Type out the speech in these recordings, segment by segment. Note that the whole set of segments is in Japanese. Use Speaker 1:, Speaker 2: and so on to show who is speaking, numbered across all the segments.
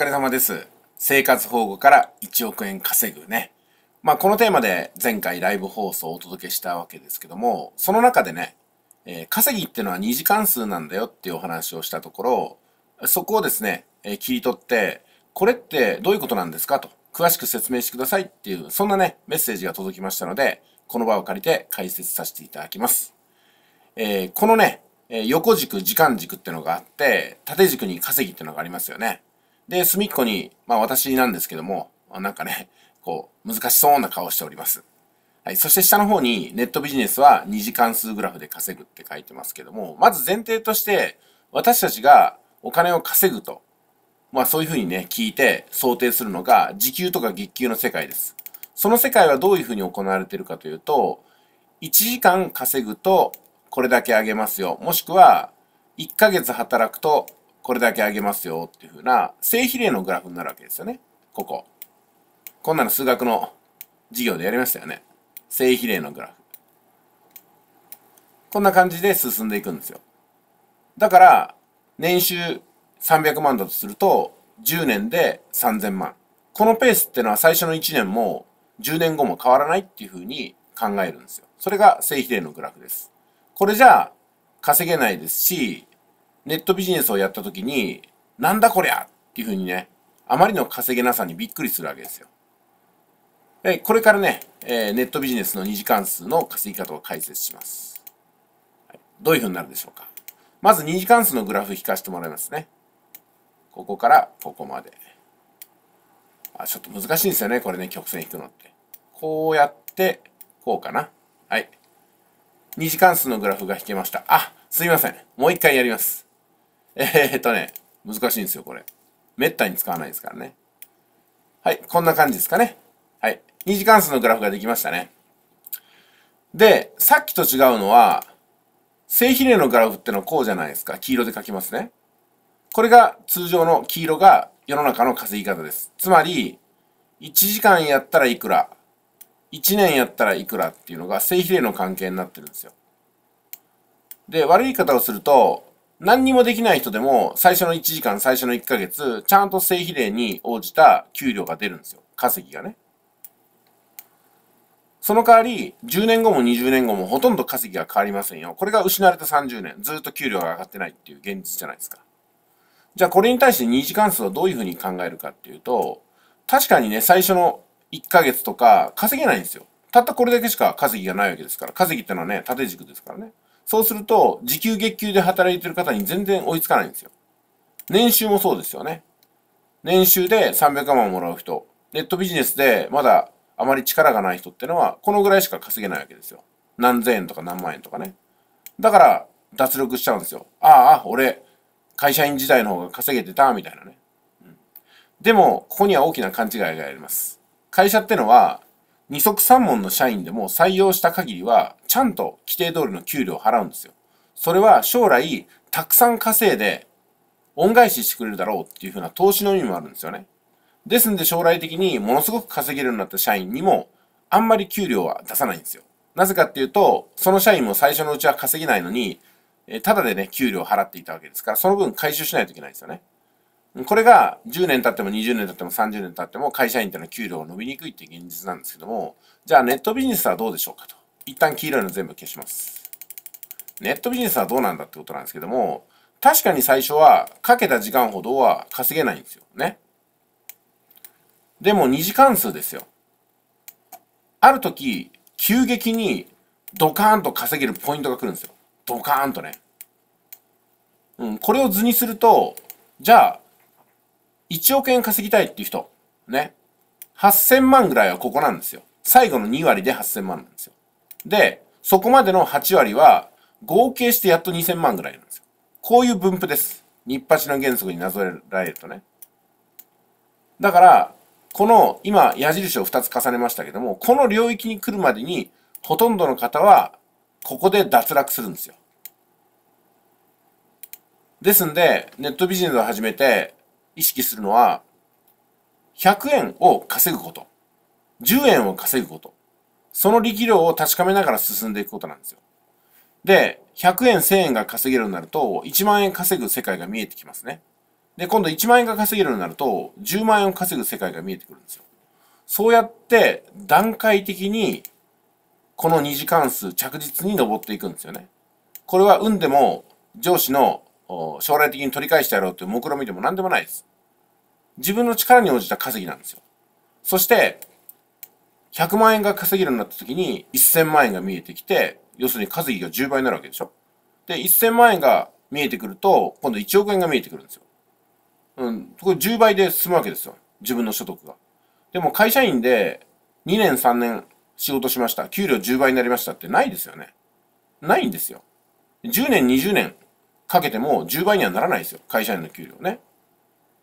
Speaker 1: 疲れ様です。生活保護から1億円稼ぐね。まあ、このテーマで前回ライブ放送をお届けしたわけですけども、その中でね、えー、稼ぎってのは2次関数なんだよっていうお話をしたところ、そこをですね、えー、切り取って、これってどういうことなんですかと、詳しく説明してくださいっていう、そんなね、メッセージが届きましたので、この場を借りて解説させていただきます。えー、このね、え横軸、時間軸ってのがあって、縦軸に稼ぎってのがありますよね。で、隅っこに、まあ私なんですけども、なんかね、こう、難しそうな顔しております。はい。そして下の方に、ネットビジネスは2次関数グラフで稼ぐって書いてますけども、まず前提として、私たちがお金を稼ぐと、まあそういうふうにね、聞いて想定するのが、時給とか月給の世界です。その世界はどういうふうに行われているかというと、1時間稼ぐとこれだけあげますよ。もしくは、1ヶ月働くとこれだけ上げますよっていうふうな正比例のグラフになるわけですよね。ここ。こんなの数学の授業でやりましたよね。正比例のグラフ。こんな感じで進んでいくんですよ。だから、年収300万だとすると、10年で3000万。このペースってのは最初の1年も10年後も変わらないっていうふうに考えるんですよ。それが正比例のグラフです。これじゃ稼げないですし、ネットビジネスをやった時に、なんだこりゃっていうふうにね、あまりの稼げなさにびっくりするわけですよ。えこれからね、えネットビジネスの二次関数の稼ぎ方を解説します。どういうふうになるでしょうか。まず二次関数のグラフ引かせてもらいますね。ここからここまで。あ、ちょっと難しいんですよね。これね、曲線引くのって。こうやって、こうかな。はい。二次関数のグラフが引けました。あ、すいません。もう一回やります。えー、っとね、難しいんですよ、これ。めったに使わないですからね。はい、こんな感じですかね。はい。二次関数のグラフができましたね。で、さっきと違うのは、正比例のグラフってのはこうじゃないですか。黄色で書きますね。これが通常の黄色が世の中の稼ぎ方です。つまり、1時間やったらいくら、1年やったらいくらっていうのが正比例の関係になってるんですよ。で、悪い言い方をすると、何にもできない人でも、最初の1時間、最初の1ヶ月、ちゃんと正比例に応じた給料が出るんですよ。稼ぎがね。その代わり、10年後も20年後もほとんど稼ぎが変わりませんよ。これが失われた30年、ずっと給料が上がってないっていう現実じゃないですか。じゃあこれに対して2次関数はどういうふうに考えるかっていうと、確かにね、最初の1ヶ月とか稼げないんですよ。たったこれだけしか稼ぎがないわけですから、稼ぎってのはね、縦軸ですからね。そうすると、時給月給で働いてる方に全然追いつかないんですよ。年収もそうですよね。年収で300万もらう人、ネットビジネスでまだあまり力がない人ってのは、このぐらいしか稼げないわけですよ。何千円とか何万円とかね。だから、脱力しちゃうんですよ。ああ、俺、会社員時代の方が稼げてた、みたいなね。うん、でも、ここには大きな勘違いがあります。会社ってのは、二足三門の社員でも採用した限りは、ちゃんと規定通りの給料を払うんですよ。それは将来、たくさん稼いで、恩返ししてくれるだろうっていう風な投資の意味もあるんですよね。ですんで将来的にものすごく稼げるようになった社員にも、あんまり給料は出さないんですよ。なぜかっていうと、その社員も最初のうちは稼げないのに、えただでね、給料を払っていたわけですから、その分回収しないといけないんですよね。これが10年経っても20年経っても30年経っても会社員っていうのは給料が伸びにくいっていう現実なんですけども、じゃあネットビジネスはどうでしょうかと。一旦黄色いの全部消します。ネットビジネスはどうなんだってことなんですけども、確かに最初はかけた時間ほどは稼げないんですよね。でも2次関数ですよ。ある時、急激にドカーンと稼げるポイントが来るんですよ。ドカーンとね。うん、これを図にすると、じゃあ、1億円稼ぎたいっていう人、ね。8000万ぐらいはここなんですよ。最後の2割で8000万なんですよ。で、そこまでの8割は、合計してやっと2000万ぐらいなんですよ。こういう分布です。日八の原則になぞらえるとね。だから、この、今、矢印を2つ重ねましたけども、この領域に来るまでに、ほとんどの方は、ここで脱落するんですよ。ですんで、ネットビジネスを始めて、意識するのは、100円を稼ぐこと、10円を稼ぐこと、その力量を確かめながら進んでいくことなんですよ。で、100円、1000円が稼げるようになると、1万円稼ぐ世界が見えてきますね。で、今度1万円が稼げるようになると、10万円を稼ぐ世界が見えてくるんですよ。そうやって段階的にこの2次関数着実に上っていくんですよね。これは運でも上司の将来的に取り返してやろうという目論見でも何でもないです。自分の力に応じた稼ぎなんですよ。そして100万円が稼げるようになった時に1000万円が見えてきて、要するに稼ぎが10倍になるわけでしょ。で、1000万円が見えてくると、今度1億円が見えてくるんですよ。うん、これ10倍で進むわけですよ。自分の所得が。でも会社員で2年3年仕事しました。給料10倍になりましたってないですよね。ないんですよ。10年、20年かけても10倍にはならないですよ。会社員の給料ね。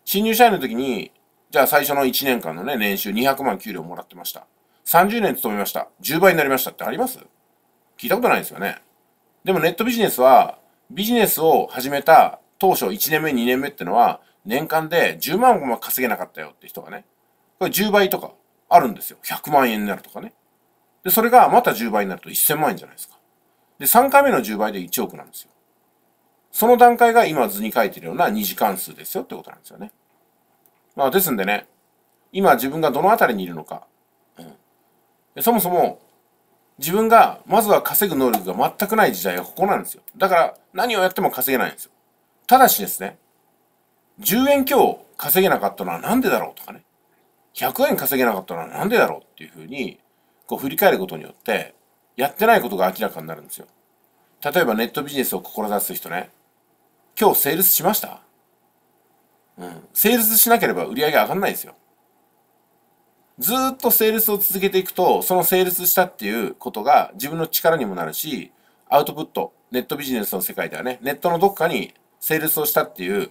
Speaker 1: 新入社員の時に、じゃあ最初の1年間のね、年収200万給料もらってました。30年勤めました。10倍になりましたってあります聞いたことないですよね。でもネットビジネスは、ビジネスを始めた当初1年目、2年目ってのは、年間で10万も稼げなかったよって人がね、これ10倍とかあるんですよ。100万円になるとかね。で、それがまた10倍になると1000万円じゃないですか。で、3回目の10倍で1億なんですよ。その段階が今図に書いてるような2次関数ですよってことなんですよね。まあ、ですんでね、今自分がどのあたりにいるのか、そもそも自分がまずは稼ぐ能力が全くない時代がここなんですよ。だから何をやっても稼げないんですよ。ただしですね、10円強稼げなかったのは何でだろうとかね、100円稼げなかったのは何でだろうっていうふうに、こう振り返ることによって、やってないことが明らかになるんですよ。例えばネットビジネスを志す人ね、今日セールスしましたうん。セールスしなければ売り上げ上がんないですよ。ずっとセールスを続けていくと、そのセールスしたっていうことが自分の力にもなるし、アウトプット、ネットビジネスの世界ではね、ネットのどっかにセールスをしたっていう、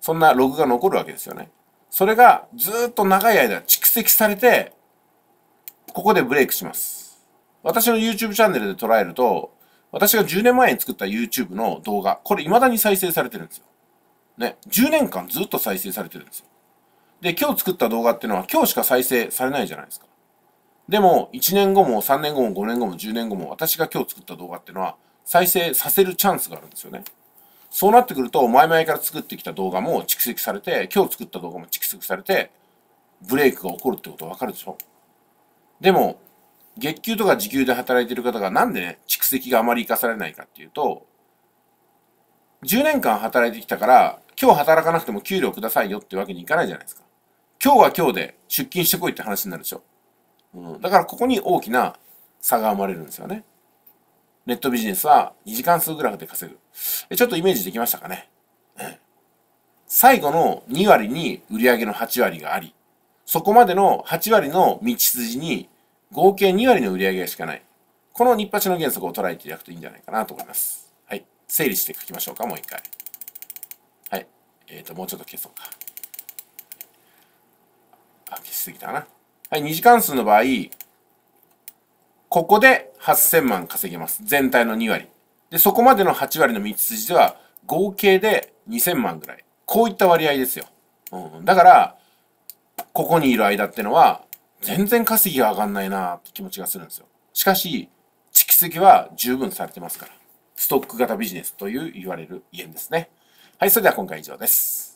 Speaker 1: そんなログが残るわけですよね。それがずっと長い間蓄積されて、ここでブレイクします。私の YouTube チャンネルで捉えると、私が10年前に作った YouTube の動画、これ未だに再生されてるんですよ。ね、10年間ずっと再生されてるんですよ。で、今日作った動画っていうのは今日しか再生されないじゃないですか。でも、1年後も3年後も5年後も10年後も私が今日作った動画っていうのは再生させるチャンスがあるんですよね。そうなってくると、前々から作ってきた動画も蓄積されて、今日作った動画も蓄積されて、ブレイクが起こるってことわかるでしょでも、月給とか時給で働いてる方がなんでね、蓄積があまり活かされないかっていうと、10年間働いてきたから、今日働かなくても給料くださいよってわけにいかないじゃないですか。今日は今日で出勤してこいって話になるでしょ。うん、だからここに大きな差が生まれるんですよね。ネットビジネスは2時間数グラフで稼ぐ。ちょっとイメージできましたかね。最後の2割に売上の8割があり、そこまでの8割の道筋に合計2割の売上がしかない。この日八の原則を捉えていただくといいんじゃないかなと思います。はい。整理して書きましょうか、もう一回。はい。えっ、ー、と、もうちょっと消そうか。感じしすぎたな。はい、2次関数の場合、ここで8000万稼げます。全体の2割。で、そこまでの8割の道筋では、合計で2000万ぐらい。こういった割合ですよ。うん、だから、ここにいる間ってのは、全然稼ぎが上がんないなーって気持ちがするんですよ。しかし、蓄積は十分されてますから。ストック型ビジネスという言われる家ですね。はい、それでは今回以上です。